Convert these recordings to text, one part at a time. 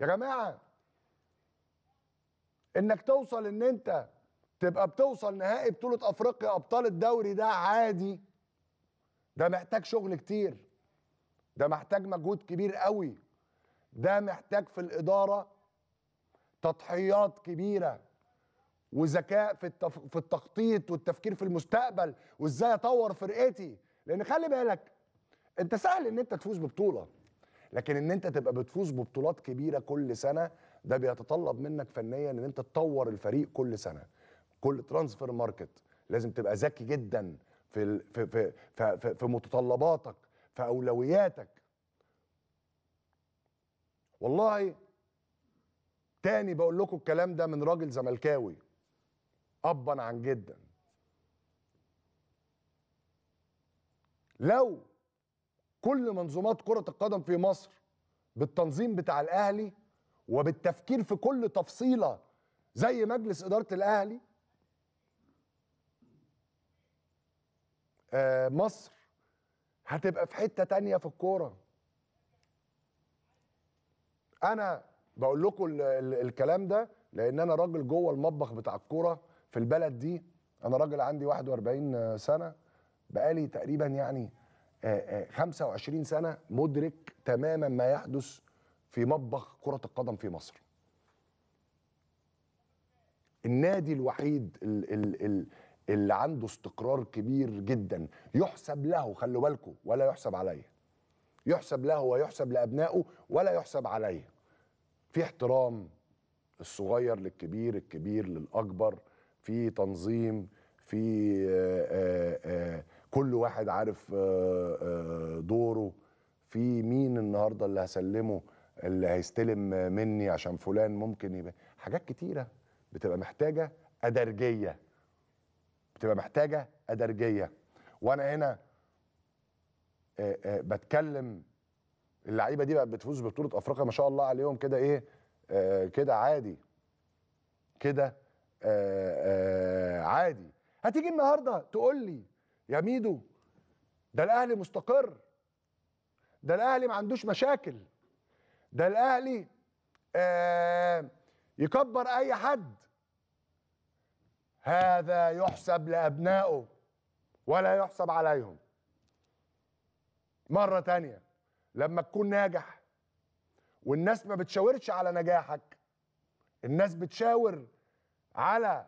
يا جماعه انك توصل ان انت تبقى بتوصل نهائي بطوله افريقيا ابطال الدوري ده عادي ده محتاج شغل كتير ده محتاج مجهود كبير قوي ده محتاج في الاداره تضحيات كبيره وذكاء في التف... في التخطيط والتفكير في المستقبل وازاي اطور فرقتي لان خلي بالك انت سهل ان انت تفوز ببطوله لكن ان انت تبقى بتفوز ببطولات كبيره كل سنه ده بيتطلب منك فنيا ان انت تطور الفريق كل سنه كل ترانسفير ماركت لازم تبقى ذكي جدا في في في في, في متطلباتك في اولوياتك والله تاني بقول لكم الكلام ده من راجل زملكاوي ابا عن جدا لو كل منظومات كرة القدم في مصر بالتنظيم بتاع الأهلي وبالتفكير في كل تفصيلة زي مجلس إدارة الأهلي آه، مصر هتبقى في حتة تانية في الكورة أنا بقول لكم الكلام ده لأن أنا راجل جوه المطبخ بتاع الكورة في البلد دي أنا راجل عندي 41 سنة بقالي تقريبا يعني 25 آه، آه، سنه مدرك تماما ما يحدث في مطبخ كره القدم في مصر النادي الوحيد اللي عنده استقرار كبير جدا يحسب له خلوا بالكم ولا يحسب عليا يحسب له ويحسب لابنائه ولا يحسب عليا في احترام الصغير للكبير الكبير للاكبر في تنظيم في آه، واحد عارف آه، آه، دوره في مين النهارده اللي هسلمه اللي هيستلم مني عشان فلان ممكن يبقى حاجات كتيره بتبقى محتاجه ادرجيه بتبقى محتاجه ادرجيه وانا هنا آه، بتكلم اللعيبه دي بقت بتفوز ببطوله افريقيا ما شاء الله عليهم كده ايه كده عادي كده عادي هتيجي النهارده تقول لي يا ميدو ده الاهلي مستقر ده الاهلي ما عندوش مشاكل ده الاهلي آه يكبر اي حد هذا يحسب لابنائه ولا يحسب عليهم مره تانية لما تكون ناجح والناس ما بتشاورش على نجاحك الناس بتشاور على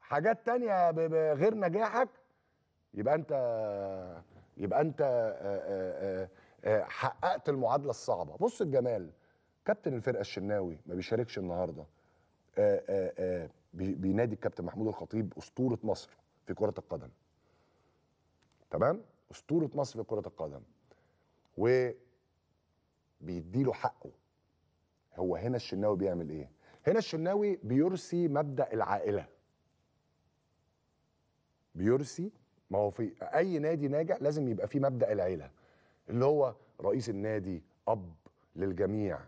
حاجات تانية غير نجاحك يبقى انت يبقى انت آآ آه، آآ آه، آه، حققت المعادله الصعبه بص الجمال كابتن الفرقه الشناوي ما بيشاركش النهارده بينادي الكابتن محمود الخطيب اسطوره مصر في كره القدم تمام اسطوره مصر في كره القدم و بيديله حقه هو هنا الشناوي بيعمل ايه هنا الشناوي بيرسي مبدا العائله بيرسي ما هو في اي نادي ناجح لازم يبقى فيه مبدا العيله اللي هو رئيس النادي اب للجميع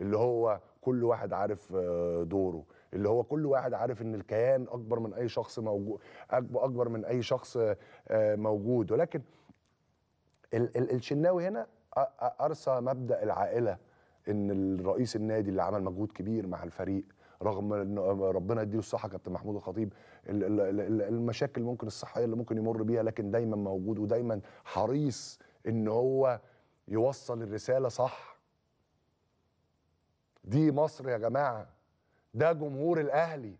اللي هو كل واحد عارف آه، دوره اللي هو كل واحد عارف ان الكيان اكبر من اي شخص موجود اكبر من اي شخص آه، موجود ولكن ال ال الشناوي هنا ارسى مبدا العائله ان الرئيس النادي اللي عمل مجهود كبير مع الفريق رغم ان آه، ربنا يديله الصحه كابتن محمود الخطيب المشاكل ممكن الصحيه اللي ممكن يمر بيها لكن دايما موجود ودايما حريص ان هو يوصل الرساله صح دي مصر يا جماعه ده جمهور الاهلي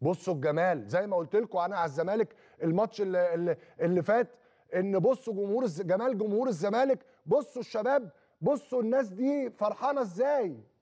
بصوا الجمال زي ما قلت لكم انا على الزمالك الماتش اللي, اللي, اللي فات ان بصوا جمهور جمال جمهور الزمالك بصوا الشباب بصوا الناس دي فرحانه ازاي